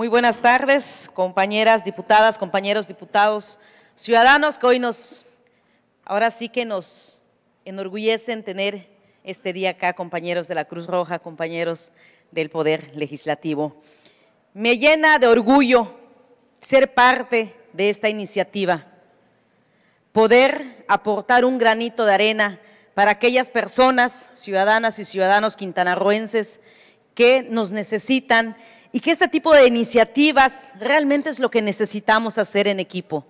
Muy buenas tardes, compañeras diputadas, compañeros diputados, ciudadanos que hoy nos, ahora sí que nos enorgullecen tener este día acá, compañeros de la Cruz Roja, compañeros del Poder Legislativo. Me llena de orgullo ser parte de esta iniciativa, poder aportar un granito de arena para aquellas personas, ciudadanas y ciudadanos quintanarroenses que nos necesitan y que este tipo de iniciativas realmente es lo que necesitamos hacer en equipo.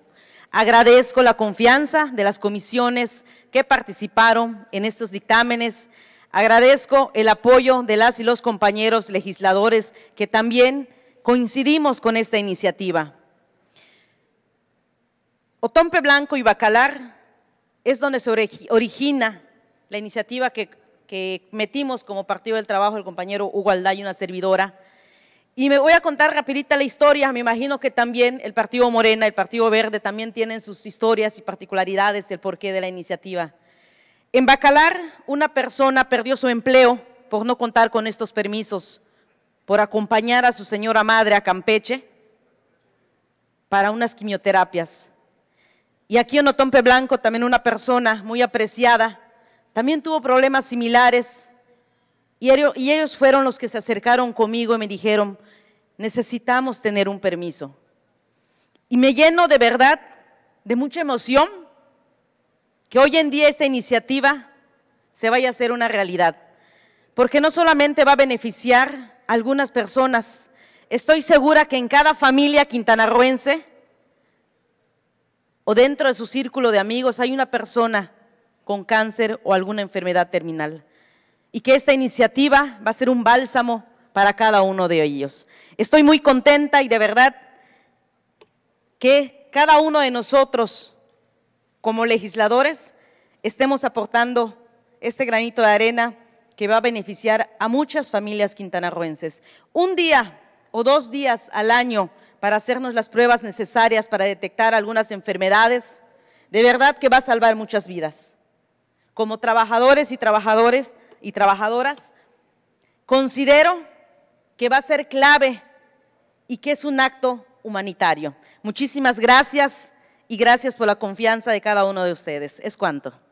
Agradezco la confianza de las comisiones que participaron en estos dictámenes. Agradezco el apoyo de las y los compañeros legisladores que también coincidimos con esta iniciativa. Otompe Blanco y Bacalar es donde se origina la iniciativa que, metimos como Partido del Trabajo el compañero Hugo Alday, una servidora, y me voy a contar rapidita la historia. Me imagino que también el Partido Morena, el Partido Verde también tienen sus historias y particularidades, el porqué de la iniciativa. En Bacalar, una persona perdió su empleo por no contar con estos permisos, por acompañar a su señora madre a Campeche para unas quimioterapias. Y aquí en Otompe Blanco también una persona muy apreciada, también tuvo problemas similares y ellos fueron los que se acercaron conmigo y me dijeron, necesitamos tener un permiso. Y me lleno de verdad, de mucha emoción, que hoy en día esta iniciativa se vaya a hacer una realidad. Porque no solamente va a beneficiar a algunas personas, estoy segura que en cada familia quintanarroense o dentro de su círculo de amigos hay una persona con cáncer o alguna enfermedad terminal y que esta iniciativa va a ser un bálsamo para cada uno de ellos. Estoy muy contenta y de verdad que cada uno de nosotros como legisladores estemos aportando este granito de arena que va a beneficiar a muchas familias quintanarroenses. Un día o dos días al año para hacernos las pruebas necesarias para detectar algunas enfermedades, de verdad que va a salvar muchas vidas. Como trabajadores y trabajadoras, y trabajadoras, considero que va a ser clave y que es un acto humanitario. Muchísimas gracias y gracias por la confianza de cada uno de ustedes. Es cuanto.